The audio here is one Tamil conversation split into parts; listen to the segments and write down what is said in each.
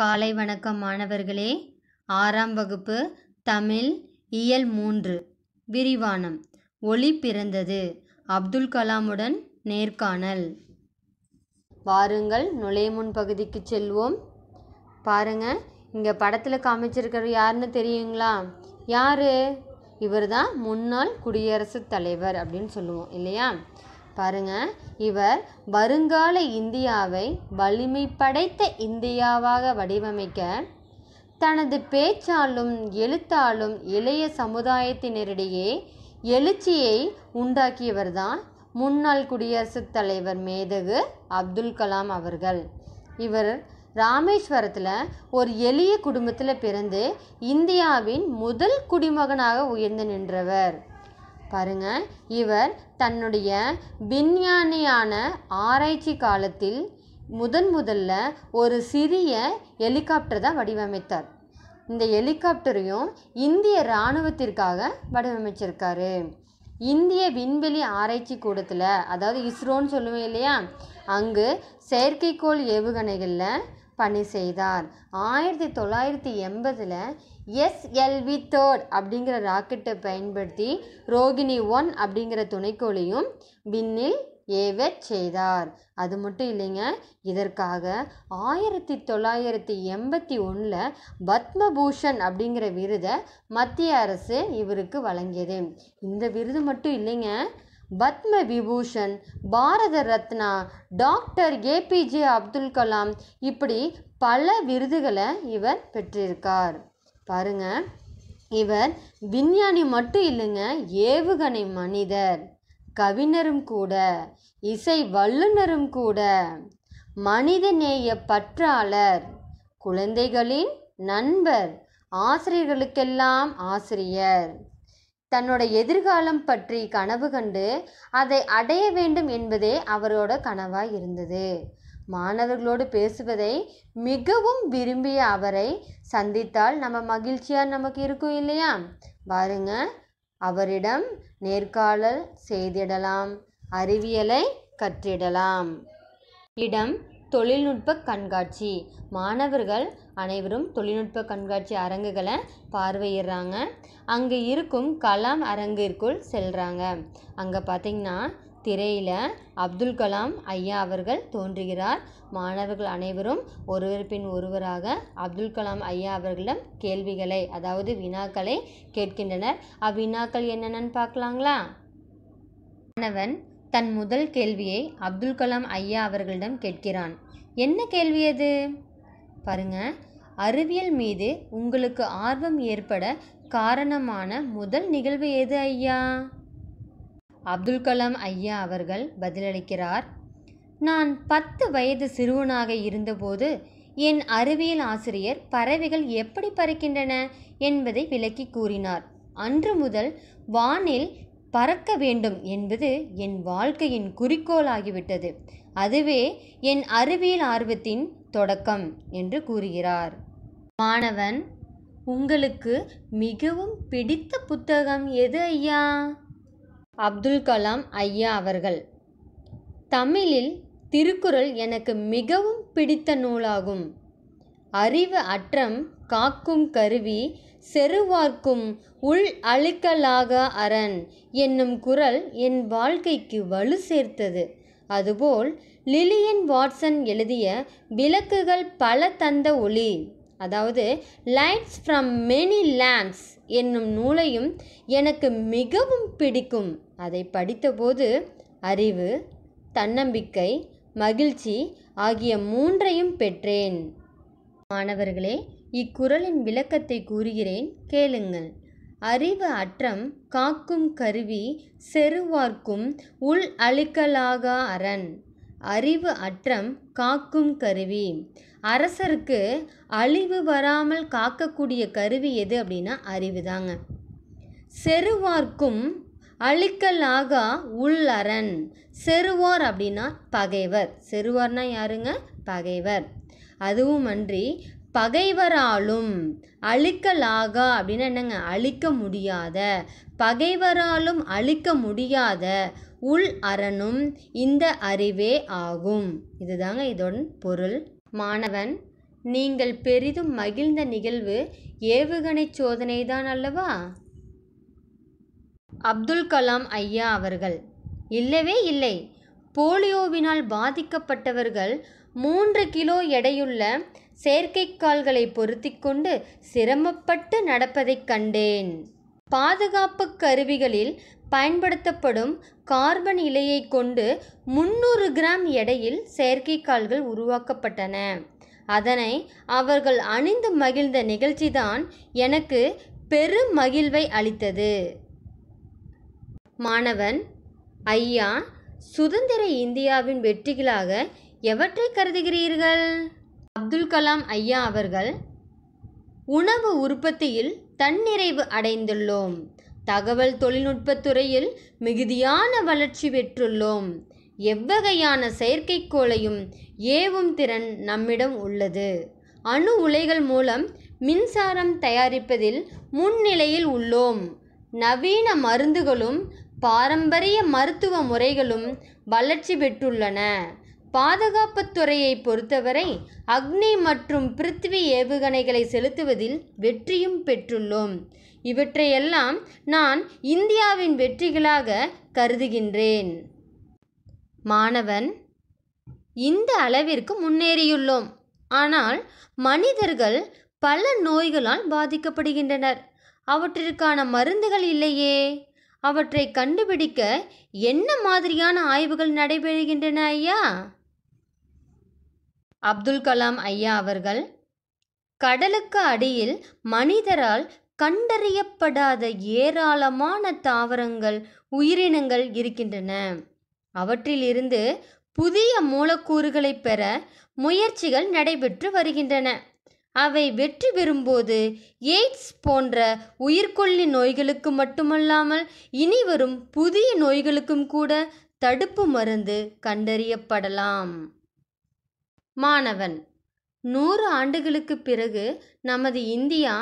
காலை வணக்கம் மாணவர்களே ஆறாம் வகுப்பு தமிழ் இயல் மூன்று விரிவானம் ஒளி பிறந்தது அப்துல் கலாமுடன் நேர்காணல் வாருங்கள் நுழைய முன் பகுதிக்கு செல்வோம் பாருங்க இங்கே படத்தில் காமிச்சிருக்கிற யாருன்னு தெரியுங்களா யார் இவர் தான் முன்னாள் குடியரசுத் தலைவர் அப்படின்னு சொல்லுவோம் இல்லையா பாருங்கள் இவர் வருங்கால இந்தியாவை வலிமை படைத்த இந்தியாவாக வடிவமைக்க தனது பேச்சாலும் எழுத்தாலும் இளைய சமுதாயத்தினரிடையே எழுச்சியை உண்டாக்கியவர் தான் முன்னாள் குடியரசுத் தலைவர் மேதகு அப்துல் கலாம் அவர்கள் இவர் ராமேஸ்வரத்தில் ஒரு எளிய குடும்பத்தில் பிறந்து இந்தியாவின் முதல் குடிமகனாக உயர்ந்து நின்றவர் பாருங்க இவர் தன்னுடைய விஞ்ஞானியான ஆராய்ச்சி காலத்தில் முதன் முதல்ல ஒரு சிறிய ஹெலிகாப்டர் தான் வடிவமைத்தார் இந்த ஹெலிகாப்டரையும் இந்திய இராணுவத்திற்காக வடிவமைச்சிருக்காரு இந்திய விண்வெளி ஆராய்ச்சி கூடத்தில் அதாவது இஸ்ரோன்னு சொல்லுவேன் இல்லையா அங்கு செயற்கைக்கோள் ஏவுகணைகளில் பணி செய்தார் ஆயிரத்தி தொள்ளாயிரத்தி எண்பதில் எஸ்எல்வி தேர்ட் அப்படிங்கிற ராக்கெட்டை பயன்படுத்தி ரோகிணி ஒன் அப்படிங்கிற துணைக்கோளையும் விண்ணில் ஏவச் செய்தார் அது மட்டும் இல்லைங்க இதற்காக ஆயிரத்தி தொள்ளாயிரத்தி எண்பத்தி ஒன்றில் பத்மபூஷன் அப்படிங்கிற விருதை மத்திய அரசு இவருக்கு வழங்கியது இந்த விருது மட்டும் இல்லைங்க பத்ம விபூஷன் பாரத ரத்னா டாக்டர் ஏபிஜே அப்துல் கலாம் இப்படி பல விருதுகளை இவர் பெற்றிருக்கார் பாருங்க இவர் விஞ்ஞானி மட்டும் இல்லைங்க ஏவுகணை மனிதர் கவிஞரும் கூட இசை வல்லுநரும் கூட மனிதநேய பற்றாளர் குழந்தைகளின் நண்பர் ஆசிரியர்களுக்கெல்லாம் ஆசிரியர் தன்னோட எதிர்காலம் பற்றி கனவு கண்டு அதை அடைய வேண்டும் என்பதே அவரோட கனவாக இருந்தது மாணவர்களோடு பேசுவதை மிகவும் விரும்பிய அவரை சந்தித்தால் நம்ம மகிழ்ச்சியாக நமக்கு இருக்கும் இல்லையா பாருங்க அவரிடம் நேர்காணல் செய்திடலாம் அறிவியலை கற்றிடலாம் இடம் தொழில்நுட்ப கண்காட்சி மாணவர்கள் அனைவரும் தொழில்நுட்ப கண்காட்சி அரங்குகளை பார்வையிடுறாங்க அங்கே இருக்கும் கலாம் அரங்கிற்குள் செல்கிறாங்க அங்கே பார்த்திங்கன்னா திரையில் அப்துல் கலாம் ஐயா அவர்கள் தோன்றுகிறார் மாணவர்கள் அனைவரும் ஒருவர் பின் ஒருவராக அப்துல் கலாம் ஐயா அவர்களிடம் கேள்விகளை அதாவது வினாக்களை கேட்கின்றனர் அவ்வினாக்கள் என்னென்னு பார்க்கலாங்களா மாணவன் தன் முதல் கேள்வியை அப்துல் கலாம் ஐயா அவர்களிடம் கேட்கிறான் என்ன கேள்வி அது பாருங்கள் அறிவியல் மீது உங்களுக்கு ஆர்வம் ஏற்பட காரணமான முதல் நிகழ்வு எது ஐயா அப்துல் கலாம் ஐயா அவர்கள் பதிலளிக்கிறார் நான் பத்து வயது சிறுவனாக இருந்தபோது என் அறிவியல் ஆசிரியர் பறவைகள் எப்படி பறக்கின்றன என்பதை விளக்கி கூறினார் அன்று முதல் வானில் பறக்க வேண்டும் என்பது என் வாழ்க்கையின் குறிக்கோளாகிவிட்டது அதுவே என் அறிவியல் ஆர்வத்தின் தொடக்கம் என்று கூறுகிறார் மாணவன் உங்களுக்கு மிகவும் பிடித்த புத்தகம் எது ஐயா அப்துல் கலாம் ஐயா அவர்கள் தமிழில் திருக்குறள் எனக்கு மிகவும் பிடித்த நூலாகும் அறிவு அற்றம் காக்கும் கருவி செருவார்க்கும் உள் அழுக்கலாக அரண் என்னும் குரல் என் வாழ்க்கைக்கு வலு சேர்த்தது அதுபோல் லிலியன் வாட்சன் எழுதிய விளக்குகள் பல தந்த ஒளி அதாவது லைட்ஸ் ஃப்ரம் மெனி லேண்ட்ஸ் என்னும் நூலையும் எனக்கு மிகவும் பிடிக்கும் அதை படித்தபோது அறிவு தன்னம்பிக்கை மகிழ்ச்சி ஆகிய மூன்றையும் பெற்றேன் மாணவர்களே இக்குறளின் விளக்கத்தை கூறுகிறேன் கேளுங்கள் அறிவு அற்றம் காக்கும் கருவி செருவார்க்கும் உள் அழுக்கலாக அரண் அறிவு அற்றம் காக்கும் கருவி அரசருக்கு அழிவு வராமல் காக்கக்கூடிய கருவி எது அப்படின்னா அறிவு தாங்க செருவார்க்கும் அழிக்கலாகா உள்ளரன் செருவார் அப்படின்னா பகைவர் செருவார்னா யாருங்க பகைவர் அதுவும் அன்றி பகைவராலும் அழிக்கலாகா அப்படின்னா என்னங்க அழிக்க முடியாத பகைவராலும் அழிக்க முடியாத உள் அரணும் இந்த அறிவே ஆகும் இதுதாங்க இதோட பொருள் மாணவன் நீங்கள் பெரிதும் மகிழ்ந்த நிகழ்வு ஏவுகணை சோதனை தான் அல்லவா அப்துல் கலாம் ஐயா அவர்கள் இல்லவே இல்லை போலியோவினால் பாதிக்கப்பட்டவர்கள் மூன்று கிலோ எடையுள்ள செயற்கைக்கால்களை பொருத்தி கொண்டு சிரமப்பட்டு நடப்பதைக் கண்டேன் பாதுகாப்பு கருவிகளில் பயன்படுத்தப்படும் கார்பன் இலையை கொண்டு முந்நூறு கிராம் எடையில் செயற்கைக்கால்கள் உருவாக்கப்பட்டன அதனை அவர்கள் அணிந்து மகிழ்ந்த நிகழ்ச்சிதான் எனக்கு பெரும் மகிழ்வை அளித்தது மாணவன் ஐயா சுதந்திர இந்தியாவின் வெற்றிகளாக எவற்றை கருதுகிறீர்கள் அப்துல் கலாம் ஐயா அவர்கள் உணவு உற்பத்தியில் தன்னிறைவு அடைந்துள்ளோம் தகவல் தொழில்நுட்பத்துறையில் மிகுதியான வளர்ச்சி பெற்றுள்ளோம் எவ்வகையான செயற்கைக்கோளையும் ஏவும் திறன் நம்மிடம் உள்ளது அணு உலைகள் மூலம் மின்சாரம் தயாரிப்பதில் முன்னிலையில் உள்ளோம் நவீன மருந்துகளும் பாரம்பரிய மருத்துவ முறைகளும் வளர்ச்சி பெற்றுள்ளன பாதுகாப்புத்துறையை பொறுத்தவரை அக்னி மற்றும் பிருத்வி ஏவுகணைகளை செலுத்துவதில் வெற்றியும் பெற்றுள்ளோம் இவற்றையெல்லாம் நான் இந்தியாவின் வெற்றிகளாக கருதுகின்றேன் மாணவன் இந்த அளவிற்கு முன்னேறியுள்ளோம் ஆனால் மனிதர்கள் பல நோய்களால் பாதிக்கப்படுகின்றனர் அவற்றிற்கான மருந்துகள் இல்லையே அவற்றை கண்டுபிடிக்க என்ன மாதிரியான ஆய்வுகள் நடைபெறுகின்றன ஐயா அப்துல் கலாம் ஐயா அவர்கள் கடலுக்கு அடியில் மனிதரால் கண்டறியப்படாத ஏராளமான தாவரங்கள் உயிரினங்கள் இருக்கின்றன அவற்றிலிருந்து புதிய மூலக்கூறுகளை பெற முயற்சிகள் நடைபெற்று வருகின்றன அவை வெற்றி பெறும்போது எய்ட்ஸ் போன்ற உயிர்கொல்லி நோய்களுக்கு மட்டுமல்லாமல் இனி வரும் புதிய நோய்களுக்கும் கூட தடுப்பு மருந்து கண்டறியப்படலாம் மாணவன் நூறு ஆண்டுகளுக்கு பிறகு நமது இந்தியா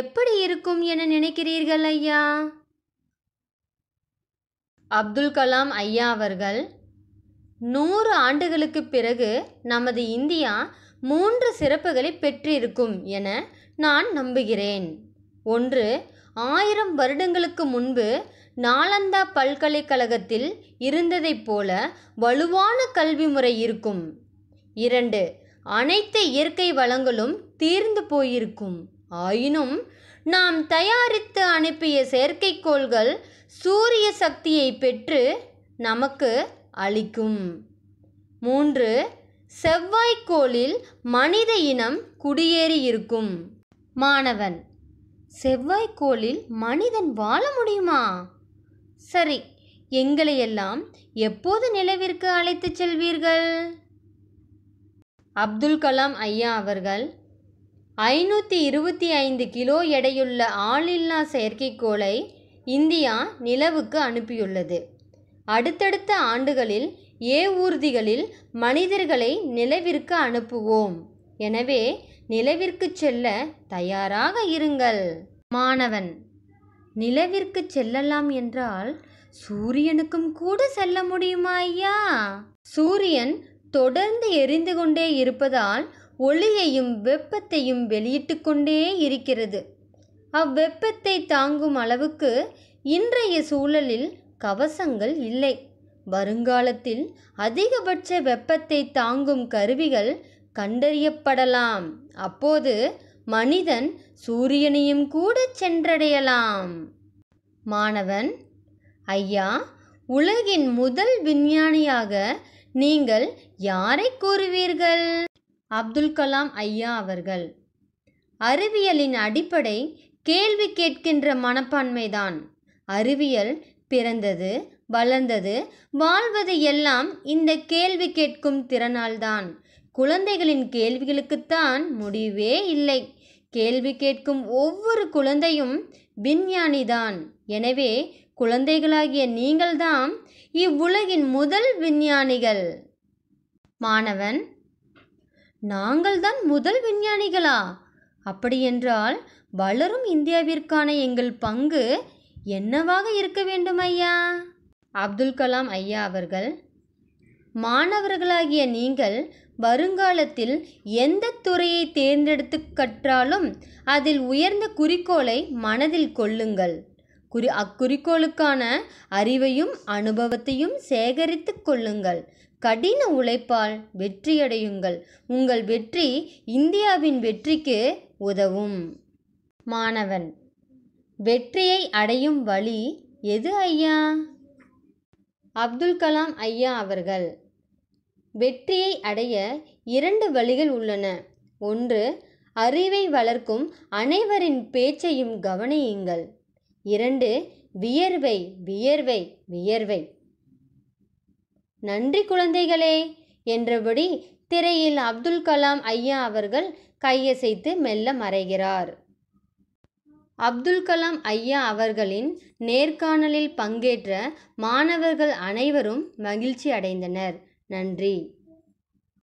எப்படி இருக்கும் என நினைக்கிறீர்கள் ஐயா அப்துல் கலாம் ஐயா அவர்கள் நூறு ஆண்டுகளுக்கு பிறகு நமது இந்தியா மூன்று சிறப்புகளை பெற்றிருக்கும் என நான் நம்புகிறேன் ஒன்று ஆயிரம் வருடங்களுக்கு முன்பு நாலந்தா பல்கலைக்கழகத்தில் இருந்ததைப் போல வலுவான கல்வி முறை இருக்கும் இரண்டு அனைத்து இயற்கை வளங்களும் தீர்ந்து போயிருக்கும் ஆயினும் நாம் தயாரித்து அனுப்பிய செயற்கைக்கோள்கள் சூரிய சக்தியை பெற்று நமக்கு அளிக்கும் மூன்று செவ்வாய்க்கோளில் மனித இனம் குடியேறியிருக்கும் மாணவன் செவ்வாய்க்கோளில் மனிதன் வாழ முடியுமா சரி எங்களையெல்லாம் எப்போது நிலவிற்கு அழைத்துச் செல்வீர்கள் அப்துல் கலாம் ஐயா அவர்கள் ஐநூற்றி இருபத்தி ஐந்து கிலோ எடையுள்ள ஆளில்லா செயற்கைக்கோளை இந்தியா நிலவுக்கு அனுப்பியுள்ளது அடுத்தடுத்த ஆண்டுகளில் ஏவூர்திகளில் மனிதர்களை நிலவிற்கு அனுப்புவோம் எனவே நிலவிற்கு செல்ல தயாராக இருங்கள் மாணவன் நிலவிற்கு செல்லலாம் என்றால் சூரியனுக்கும் கூட செல்ல முடியுமா ஐயா சூரியன் தொடர்ந்து எரிந்து கொண்டே இருப்பதால் ஒளியையும் வெப்பத்தையும் வெளியிட்டு கொண்டே இருக்கிறது அவ்வெப்பத்தை தாங்கும் அளவுக்கு இன்றைய சூழலில் கவசங்கள் இல்லை வருங்காலத்தில் அதிகபட்ச வெப்பத்தை தாங்கும் கருவிகள் கண்டறியப்படலாம் அப்போது மனிதன் சூரியனையும் கூட சென்றடையலாம் மாணவன் ஐயா உலகின் முதல் விஞ்ஞானியாக நீங்கள் யாரை கூறுவீர்கள் அப்துல் கலாம் ஐயா அவர்கள் அறிவியலின் அடிப்படை கேள்வி கேட்கின்ற மனப்பான்மைதான் அறிவியல் பிறந்தது வளர்ந்தது வாழ்வது எல்லாம் இந்த கேள்வி கேட்கும் திறனால்தான் குழந்தைகளின் கேள்விகளுக்குத்தான் முடிவே இல்லை கேள்வி கேட்கும் ஒவ்வொரு குழந்தையும் விஞ்ஞானிதான் எனவே குழந்தைகளாகிய நீங்கள்தாம் இவ்வுலகின் முதல் விஞ்ஞானிகள் மாணவன் நாங்கள்தான் முதல் விஞ்ஞானிகளா அப்படியென்றால் வளரும் இந்தியாவிற்கான எங்கள் பங்கு என்னவாக இருக்க வேண்டும் ஐயா அப்துல் கலாம் ஐயா அவர்கள் மாணவர்களாகிய நீங்கள் வருங்காலத்தில் எந்த துறையை தேர்ந்தெடுத்து கற்றாலும் அதில் உயர்ந்த குறிக்கோளை மனதில் கொள்ளுங்கள் குறி அக்குறிக்கோளுக்கான அறிவையும் அனுபவத்தையும் சேகரித்து கொள்ளுங்கள் கடின உழைப்பால் வெற்றியடையுங்கள் உங்கள் வெற்றி இந்தியாவின் வெற்றிக்கு உதவும் மாணவன் வெற்றியை அடையும் வழி எது ஐயா அப்துல் கலாம் ஐயா அவர்கள் வெற்றியை அடைய இரண்டு வழிகள் உள்ளன ஒன்று அறிவை வளர்க்கும் அனைவரின் பேச்சையும் கவனியுங்கள் இரண்டு வியர்வை வியர்வை வியர்வை நன்றி குழந்தைகளே என்றபடி திரையில் அப்துல் கலாம் ஐயா அவர்கள் கையசைத்து மெல்ல மறைகிறார் அப்துல் கலாம் ஐயா அவர்களின் நேர்காணலில் பங்கேற்ற மாணவர்கள் அனைவரும் மகிழ்ச்சி அடைந்தனர் நன்றி